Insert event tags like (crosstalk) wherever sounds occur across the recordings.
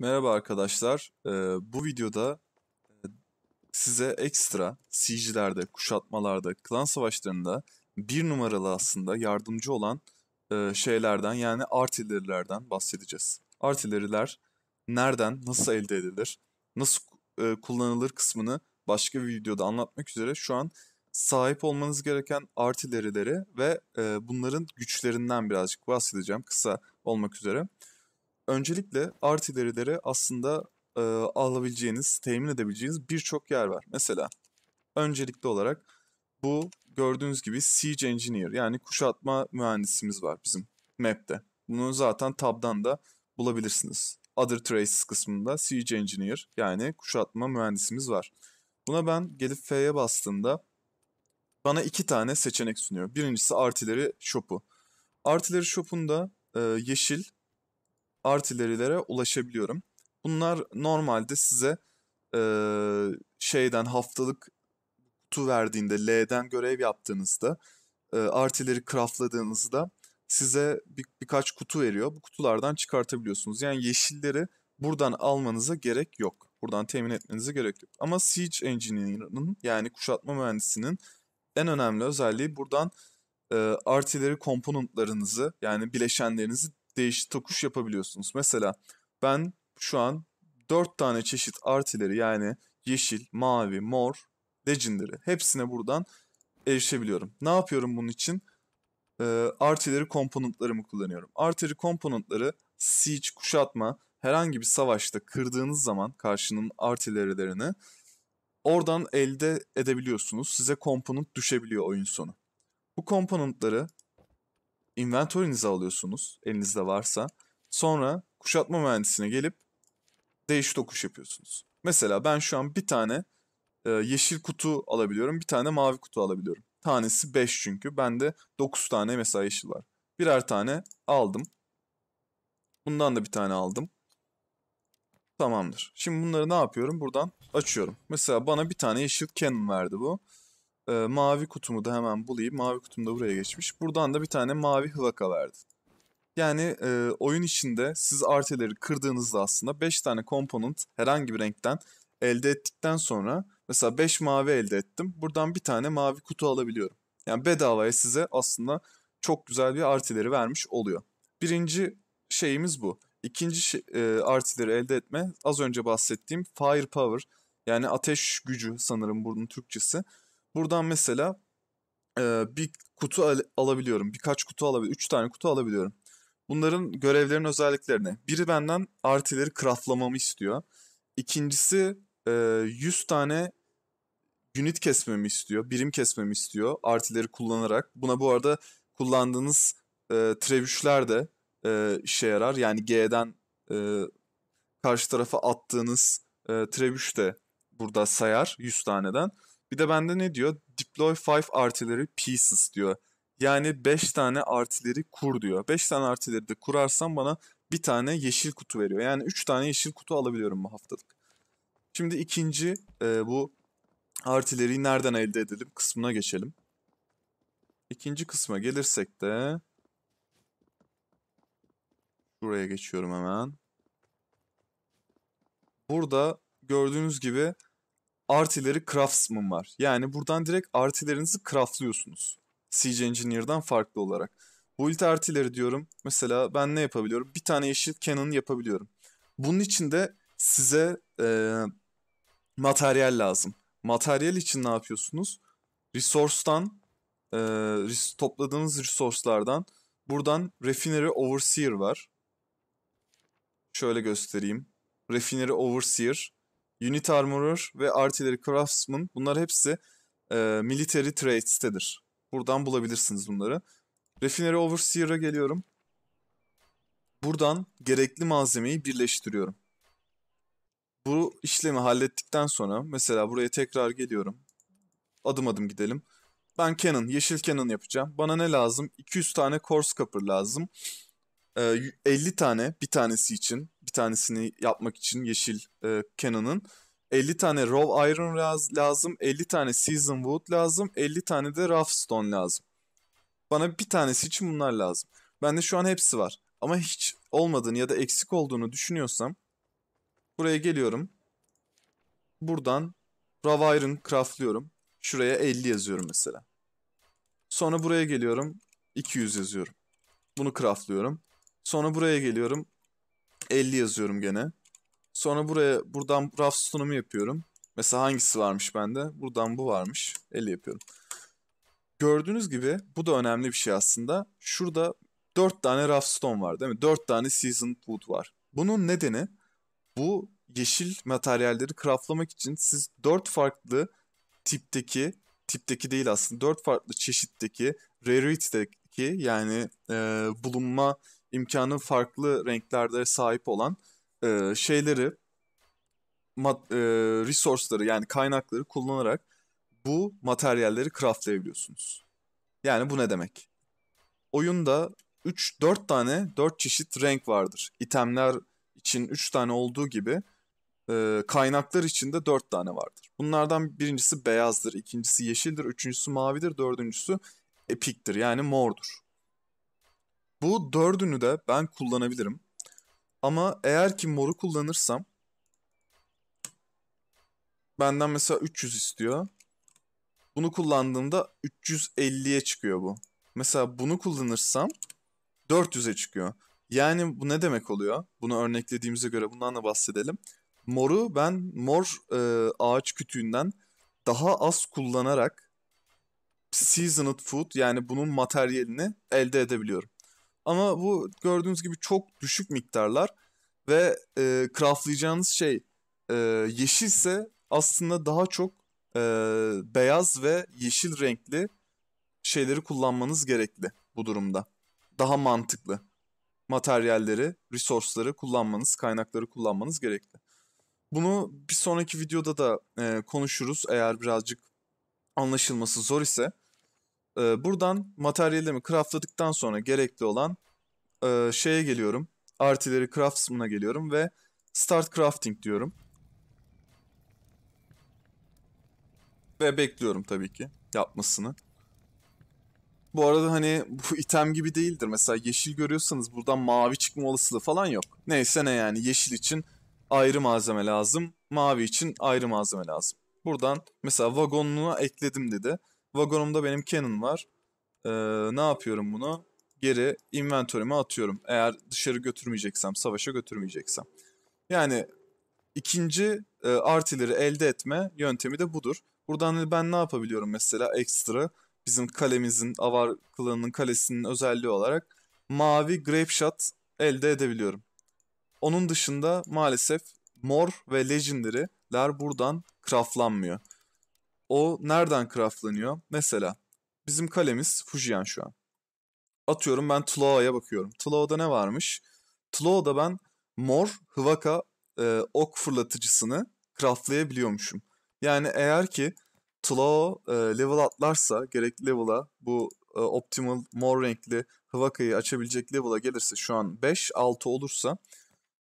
Merhaba arkadaşlar. Ee, bu videoda e, size ekstra siege'lerde, kuşatmalarda, klan savaşlarında bir numaralı aslında yardımcı olan e, şeylerden yani artillerilerden bahsedeceğiz. Artilleriler nereden, nasıl elde edilir, nasıl e, kullanılır kısmını başka bir videoda anlatmak üzere şu an sahip olmanız gereken artillerileri ve e, bunların güçlerinden birazcık bahsedeceğim kısa olmak üzere. Öncelikle art aslında e, alabileceğiniz, temin edebileceğiniz birçok yer var. Mesela öncelikli olarak bu gördüğünüz gibi Siege Engineer yani kuşatma mühendisimiz var bizim map'te. Bunu zaten tab'dan da bulabilirsiniz. Other Traces kısmında Siege Engineer yani kuşatma mühendisimiz var. Buna ben gelip F'ye bastığımda bana iki tane seçenek sunuyor. Birincisi artileri shop'u. Artileri shop'unda e, yeşil Artillerilere ulaşabiliyorum. Bunlar normalde size e, şeyden haftalık kutu verdiğinde L'den görev yaptığınızda e, artileri craftladığınızda size bir, birkaç kutu veriyor. Bu kutulardan çıkartabiliyorsunuz. Yani yeşilleri buradan almanıza gerek yok. Buradan temin etmenize gerek yok. Ama Siege Engineer'ın yani kuşatma mühendisinin en önemli özelliği buradan e, artileri komponentlarınızı yani bileşenlerinizi değiş tokuş yapabiliyorsunuz. Mesela ben şu an 4 tane çeşit artileri yani yeşil, mavi, mor, legendary hepsine buradan erişebiliyorum. Ne yapıyorum bunun için? Ee, artileri komponentlarımı kullanıyorum. Arteri komponentleri siege, kuşatma, herhangi bir savaşta kırdığınız zaman karşının artilerilerini oradan elde edebiliyorsunuz. Size komponent düşebiliyor oyun sonu. Bu komponentları inventory'nize alıyorsunuz elinizde varsa. Sonra kuşatma mühendisine gelip değiş dokuş yapıyorsunuz. Mesela ben şu an bir tane e, yeşil kutu alabiliyorum, bir tane mavi kutu alabiliyorum. Tanesi 5 çünkü. ben de 9 tane mesela yeşil var. Birer tane aldım. Bundan da bir tane aldım. Tamamdır. Şimdi bunları ne yapıyorum? Buradan açıyorum. Mesela bana bir tane yeşil Canon verdi bu e, mavi kutumu da hemen bulayım. Mavi kutum da buraya geçmiş. Buradan da bir tane mavi hılaka verdi. Yani e, oyun içinde siz arteleri kırdığınızda aslında 5 tane komponent herhangi bir renkten elde ettikten sonra mesela 5 mavi elde ettim. Buradan bir tane mavi kutu alabiliyorum. Yani bedavaya size aslında çok güzel bir artileri vermiş oluyor. Birinci şeyimiz bu. İkinci şey, e, artileri elde etme az önce bahsettiğim firepower yani ateş gücü sanırım bunun Türkçesi. Buradan mesela e, bir kutu al- alabiliyorum. Birkaç kutu alabiliyorum. Üç tane kutu alabiliyorum. Bunların görevlerin özelliklerini. Biri benden artileri craftlamamı istiyor. İkincisi e, 100 tane unit kesmemi istiyor. Birim kesmemi istiyor. Artileri kullanarak. Buna bu arada kullandığınız e, trevüşler de e, işe yarar. Yani G'den e, karşı tarafa attığınız e, trevüş de burada sayar 100 taneden. Bir de bende ne diyor? Deploy 5 artileri pieces diyor. Yani 5 tane artileri kur diyor. 5 tane artileri de kurarsam bana bir tane yeşil kutu veriyor. Yani 3 tane yeşil kutu alabiliyorum bu haftalık. Şimdi ikinci e, bu artileri nereden elde edelim kısmına geçelim. İkinci kısma gelirsek de buraya geçiyorum hemen. Burada gördüğünüz gibi Artileri Craftsman var. Yani buradan direkt artilerinizi craftlıyorsunuz. Siege Engineer'dan farklı olarak. Build artileri diyorum. Mesela ben ne yapabiliyorum? Bir tane yeşil cannon yapabiliyorum. Bunun için de size e, materyal lazım. Materyal için ne yapıyorsunuz? Resource'dan e, res topladığınız resource'lardan buradan Refinery Overseer var. Şöyle göstereyim. Refinery Overseer Unit Armorer ve Artillery Craftsman bunlar hepsi e, Military Trades'tedir. Buradan bulabilirsiniz bunları. Refinery Overseer'a geliyorum. Buradan gerekli malzemeyi birleştiriyorum. Bu işlemi hallettikten sonra mesela buraya tekrar geliyorum. Adım adım gidelim. Ben Canon, yeşil Canon yapacağım. Bana ne lazım? 200 tane Course lazım. 50 ee, tane bir tanesi için bir tanesini yapmak için yeşil e, Canon'ın 50 tane Raw Iron lazım, 50 tane Season Wood lazım, 50 tane de Rough Stone lazım. Bana bir tanesi için bunlar lazım. Bende şu an hepsi var. Ama hiç olmadığını ya da eksik olduğunu düşünüyorsam buraya geliyorum. Buradan Raw Iron craftlıyorum. Şuraya 50 yazıyorum mesela. Sonra buraya geliyorum. 200 yazıyorum. Bunu craftlıyorum. Sonra buraya geliyorum. 50 yazıyorum gene. Sonra buraya buradan raf sunumu yapıyorum. Mesela hangisi varmış bende? Buradan bu varmış. 50 yapıyorum. Gördüğünüz gibi bu da önemli bir şey aslında. Şurada 4 tane raf stone var değil mi? 4 tane season wood var. Bunun nedeni bu yeşil materyalleri craftlamak için siz 4 farklı tipteki tipteki değil aslında 4 farklı çeşitteki rarity'deki yani e, bulunma imkanı farklı renklerde sahip olan e, şeyleri mat, e, resource'ları yani kaynakları kullanarak bu materyalleri craftlayabiliyorsunuz. Yani bu ne demek? Oyunda 3-4 tane 4 çeşit renk vardır. İtemler için 3 tane olduğu gibi e, kaynaklar için de 4 tane vardır. Bunlardan birincisi beyazdır, ikincisi yeşildir, üçüncüsü mavidir, dördüncüsü epiktir yani mordur. Bu dördünü de ben kullanabilirim. Ama eğer ki moru kullanırsam benden mesela 300 istiyor. Bunu kullandığımda 350'ye çıkıyor bu. Mesela bunu kullanırsam 400'e çıkıyor. Yani bu ne demek oluyor? Bunu örneklediğimize göre bundan da bahsedelim. Moru ben mor e, ağaç kütüğünden daha az kullanarak seasoned food yani bunun materyalini elde edebiliyorum. Ama bu gördüğünüz gibi çok düşük miktarlar ve e, craftlayacağınız şey e, yeşilse aslında daha çok e, beyaz ve yeşil renkli şeyleri kullanmanız gerekli bu durumda. Daha mantıklı. Materyalleri, resource'ları kullanmanız, kaynakları kullanmanız gerekli. Bunu bir sonraki videoda da e, konuşuruz eğer birazcık anlaşılması zor ise. Ee, buradan materyallerimi craftladıktan sonra gerekli olan e, şeye geliyorum. Artileri craft kısmına geliyorum ve start crafting diyorum. Ve bekliyorum tabii ki yapmasını. Bu arada hani (laughs) bu item gibi değildir. Mesela yeşil görüyorsanız buradan mavi çıkma olasılığı falan yok. Neyse ne yani yeşil için ayrı malzeme lazım. Mavi için ayrı malzeme lazım. Buradan mesela vagonluğa ekledim dedi. Vagonumda benim Canon var. Ee, ne yapıyorum bunu? Geri inventörüme atıyorum. Eğer dışarı götürmeyeceksem, savaşa götürmeyeceksem. Yani ikinci e, artileri elde etme yöntemi de budur. Buradan hani ben ne yapabiliyorum mesela ekstra? Bizim kalemizin, avar klanının kalesinin özelliği olarak mavi grape shot elde edebiliyorum. Onun dışında maalesef mor ve legendary'ler buradan craftlanmıyor. O nereden craftlanıyor? Mesela bizim kalemiz Fujian şu an. Atıyorum ben Tloa'ya bakıyorum. Tloa'da ne varmış? Tloa'da ben mor Hıvaka e, ok fırlatıcısını craftlayabiliyormuşum. Yani eğer ki Tloa e, level atlarsa gerekli level'a bu e, optimal mor renkli Hıvaka'yı açabilecek level'a gelirse şu an 5-6 olursa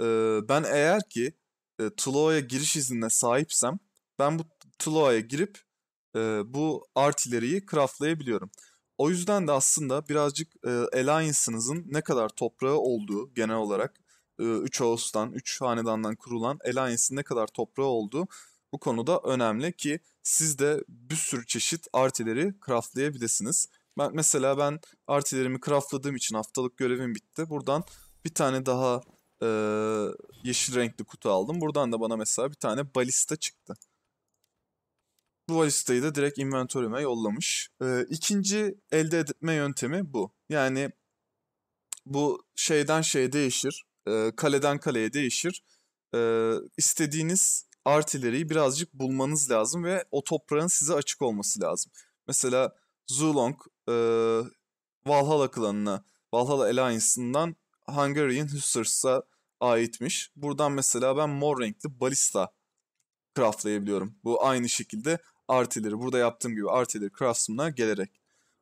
e, ben eğer ki e, Tloa'ya giriş iznine sahipsem ben bu Tloa'ya girip e, bu artileriyi craftlayabiliyorum. O yüzden de aslında birazcık e, Alliance'ınızın ne kadar toprağı olduğu genel olarak 3 e, Ağustos'tan, 3 hanedandan kurulan Alliance'in ne kadar toprağı olduğu bu konuda önemli ki siz de bir sürü çeşit artileri craftlayabilirsiniz. Ben mesela ben artilerimi craftladığım için haftalık görevim bitti. Buradan bir tane daha e, yeşil renkli kutu aldım. Buradan da bana mesela bir tane balista çıktı. Bu valistayı da direkt inventörüme yollamış. Ee, ikinci elde etme yöntemi bu. Yani bu şeyden şeye değişir. E, kaleden kaleye değişir. E, istediğiniz artileriyi birazcık bulmanız lazım ve o toprağın size açık olması lazım. Mesela Zulong e, Valhalla klanına, Valhalla Alliance'ından Hungarian Hussies'a aitmiş. Buradan mesela ben mor renkli balista craftlayabiliyorum. Bu aynı şekilde artileri burada yaptığım gibi artileri craftsman'a gelerek.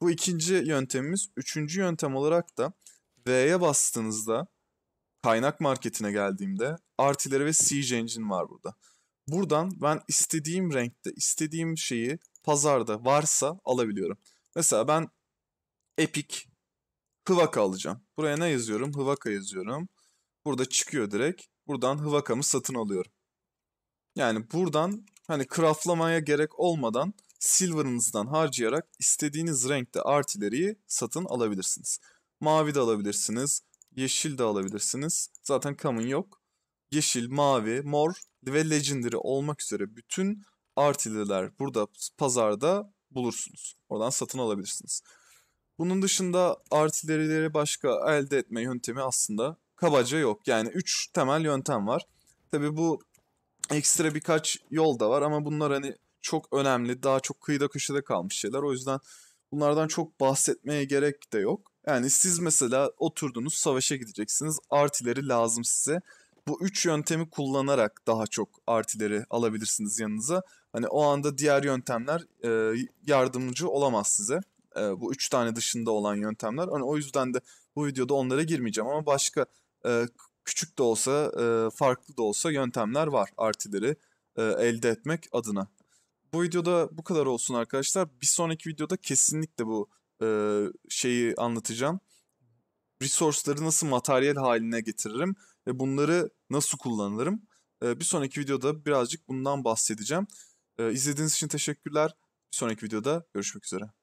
Bu ikinci yöntemimiz. Üçüncü yöntem olarak da V'ye bastığınızda kaynak marketine geldiğimde artileri ve siege engine var burada. Buradan ben istediğim renkte, istediğim şeyi pazarda varsa alabiliyorum. Mesela ben Epic Hıvaka alacağım. Buraya ne yazıyorum? Hıvaka yazıyorum. Burada çıkıyor direkt. Buradan Hıvaka'mı satın alıyorum. Yani buradan hani craftlamaya gerek olmadan silver'ınızdan harcayarak istediğiniz renkte art satın alabilirsiniz. Mavi de alabilirsiniz, yeşil de alabilirsiniz. Zaten common yok. Yeşil, mavi, mor ve legendary olmak üzere bütün artililer burada pazarda bulursunuz. Oradan satın alabilirsiniz. Bunun dışında artilerileri başka elde etme yöntemi aslında kabaca yok. Yani 3 temel yöntem var. Tabi bu ekstra birkaç yol da var ama bunlar hani çok önemli. Daha çok kıyıda köşede kalmış şeyler. O yüzden bunlardan çok bahsetmeye gerek de yok. Yani siz mesela oturdunuz savaşa gideceksiniz. Artileri lazım size. Bu üç yöntemi kullanarak daha çok artileri alabilirsiniz yanınıza. Hani o anda diğer yöntemler e, yardımcı olamaz size. E, bu üç tane dışında olan yöntemler. Hani o yüzden de bu videoda onlara girmeyeceğim ama başka e, küçük de olsa, e, farklı da olsa yöntemler var artileri e, elde etmek adına. Bu videoda bu kadar olsun arkadaşlar. Bir sonraki videoda kesinlikle bu e, şeyi anlatacağım. Resource'ları nasıl materyal haline getiririm ve bunları nasıl kullanırım? E, bir sonraki videoda birazcık bundan bahsedeceğim. E, izlediğiniz için teşekkürler. Bir sonraki videoda görüşmek üzere.